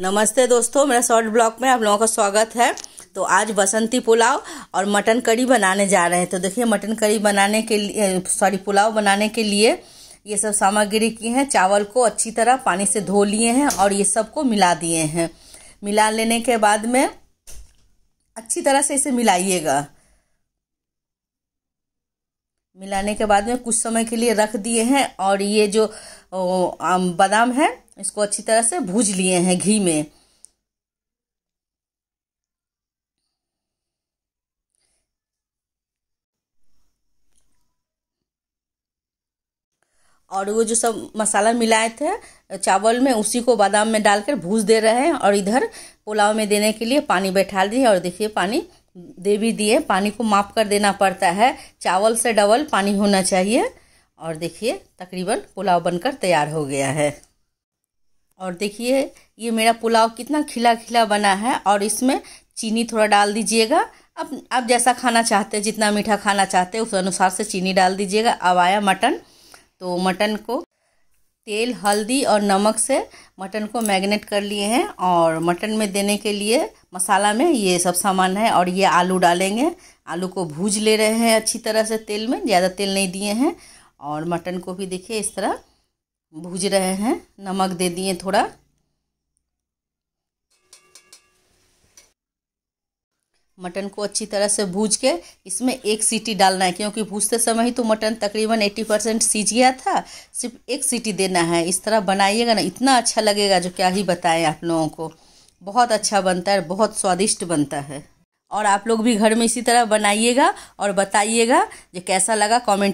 नमस्ते दोस्तों मेरा शॉर्ट ब्लॉग में आप लोगों का स्वागत है तो आज बसंती पुलाव और मटन करी बनाने जा रहे हैं तो देखिए मटन करी बनाने के लिए सॉरी पुलाव बनाने के लिए ये सब सामग्री की हैं चावल को अच्छी तरह पानी से धो लिए हैं और ये सबको मिला दिए हैं मिला लेने के बाद में अच्छी तरह से इसे मिलाइएगा मिलाने के बाद में कुछ समय के लिए रख दिए हैं और ये जो बादाम है इसको अच्छी तरह से भूज लिए हैं घी में और वो जो सब मसाला मिलाए थे चावल में उसी को बादाम में डालकर भूज दे रहे हैं और इधर पुलाव में देने के लिए पानी बैठा दिए और देखिए पानी दे भी दिए पानी को माप कर देना पड़ता है चावल से डबल पानी होना चाहिए और देखिए तकरीबन पुलाव बनकर तैयार हो गया है और देखिए ये मेरा पुलाव कितना खिला खिला बना है और इसमें चीनी थोड़ा डाल दीजिएगा अब आप जैसा खाना चाहते हैं जितना मीठा खाना चाहते हैं उस अनुसार से चीनी डाल दीजिएगा अब आया मटन तो मटन को तेल हल्दी और नमक से मटन को मैगनेट कर लिए हैं और मटन में देने के लिए मसाला में ये सब सामान है और ये आलू डालेंगे आलू को भूज ले रहे हैं अच्छी तरह से तेल में ज़्यादा तेल नहीं दिए हैं और मटन को भी देखिए इस तरह भूज रहे हैं नमक दे दिए थोड़ा मटन को अच्छी तरह से भूज के इसमें एक सीटी डालना है क्योंकि भूजते समय ही तो मटन तकरीबन एट्टी परसेंट सीज गया था सिर्फ एक सीटी देना है इस तरह बनाइएगा ना इतना अच्छा लगेगा जो क्या ही बताएं आप लोगों को बहुत अच्छा बनता है बहुत स्वादिष्ट बनता है और आप लोग भी घर में इसी तरह बनाइएगा और बताइएगा जो कैसा लगा कॉमेंट